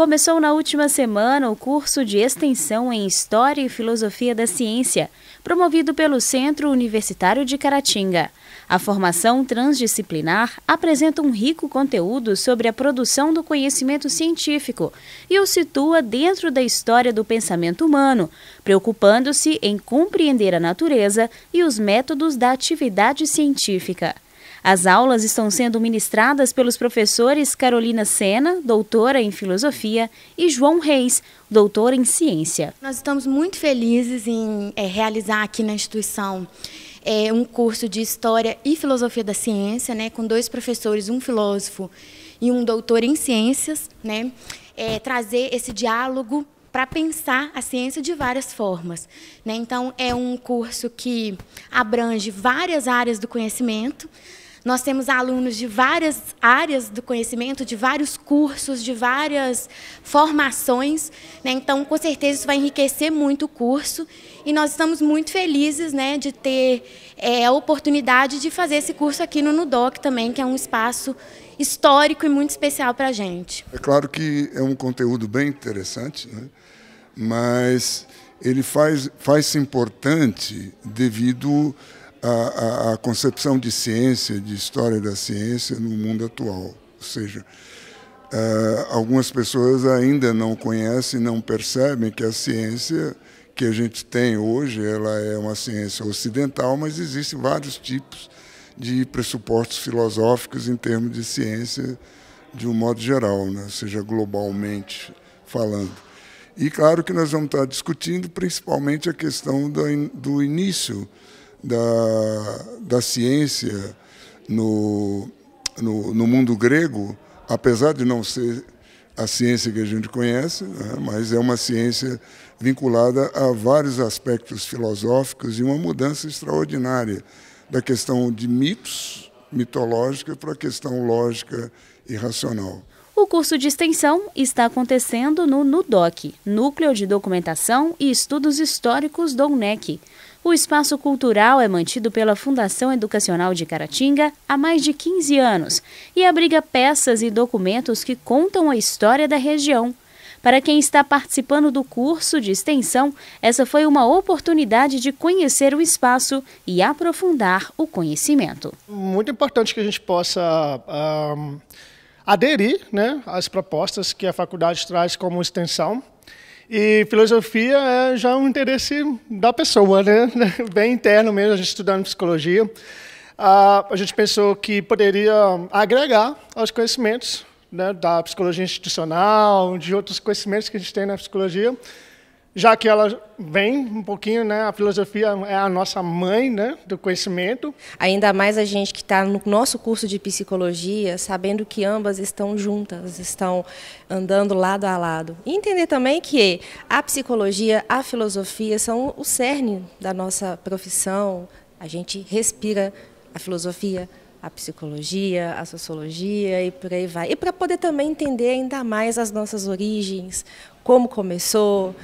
Começou na última semana o curso de extensão em História e Filosofia da Ciência, promovido pelo Centro Universitário de Caratinga. A formação transdisciplinar apresenta um rico conteúdo sobre a produção do conhecimento científico e o situa dentro da história do pensamento humano, preocupando-se em compreender a natureza e os métodos da atividade científica. As aulas estão sendo ministradas pelos professores Carolina Sena, doutora em filosofia, e João Reis, doutor em ciência. Nós estamos muito felizes em é, realizar aqui na instituição é, um curso de História e Filosofia da Ciência, né, com dois professores, um filósofo e um doutor em ciências, né, é, trazer esse diálogo para pensar a ciência de várias formas. Né? Então, é um curso que abrange várias áreas do conhecimento, nós temos alunos de várias áreas do conhecimento, de vários cursos, de várias formações. Né? Então, com certeza, isso vai enriquecer muito o curso. E nós estamos muito felizes né, de ter é, a oportunidade de fazer esse curso aqui no NUDOC também, que é um espaço histórico e muito especial para a gente. É claro que é um conteúdo bem interessante, né? mas ele faz, faz-se importante devido a, a, a concepção de ciência, de história da ciência no mundo atual. Ou seja, Uh, algumas pessoas ainda não conhecem, não percebem que a ciência que a gente tem hoje, ela é uma ciência ocidental, mas existem vários tipos de pressupostos filosóficos em termos de ciência de um modo geral, né? seja globalmente falando. E claro que nós vamos estar discutindo principalmente a questão do, in do início da, da ciência no, no, no, mundo grego, apesar de não ser a ciência que a gente conhece, né, mas é uma ciência vinculada a vários aspectos filosóficos e uma mudança extraordinária da questão de mitos, mitológica, para a questão lógica e racional. O curso de extensão está acontecendo no NUDOC, Núcleo de Documentação e Estudos Históricos do UNEC. O espaço cultural é mantido pela Fundação Educacional de Caratinga há mais de 15 anos e abriga peças e documentos que contam a história da região. Para quem está participando do curso de extensão, essa foi uma oportunidade de conhecer o espaço e aprofundar o conhecimento. Muito importante que a gente possa um, aderir né, às propostas que a faculdade traz como extensão. E filosofia é já um interesse da pessoa, né? bem interno mesmo, a gente estudando psicologia. A gente pensou que poderia agregar aos conhecimentos né, da psicologia institucional, de outros conhecimentos que a gente tem na psicologia, já que ela vem um pouquinho, né? A filosofia é a nossa mãe, né? Do conhecimento. Ainda mais a gente que está no nosso curso de psicologia, sabendo que ambas estão juntas, estão andando lado a lado. E entender também que a psicologia, a filosofia são o cerne da nossa profissão. A gente respira a filosofia, a psicologia, a sociologia e por aí vai. E para poder também entender ainda mais as nossas origens, como começou,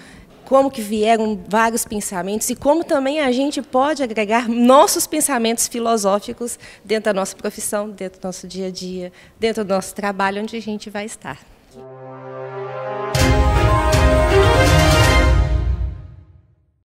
como que vieram vários pensamentos e como também a gente pode agregar nossos pensamentos filosóficos dentro da nossa profissão, dentro do nosso dia a dia, dentro do nosso trabalho, onde a gente vai estar.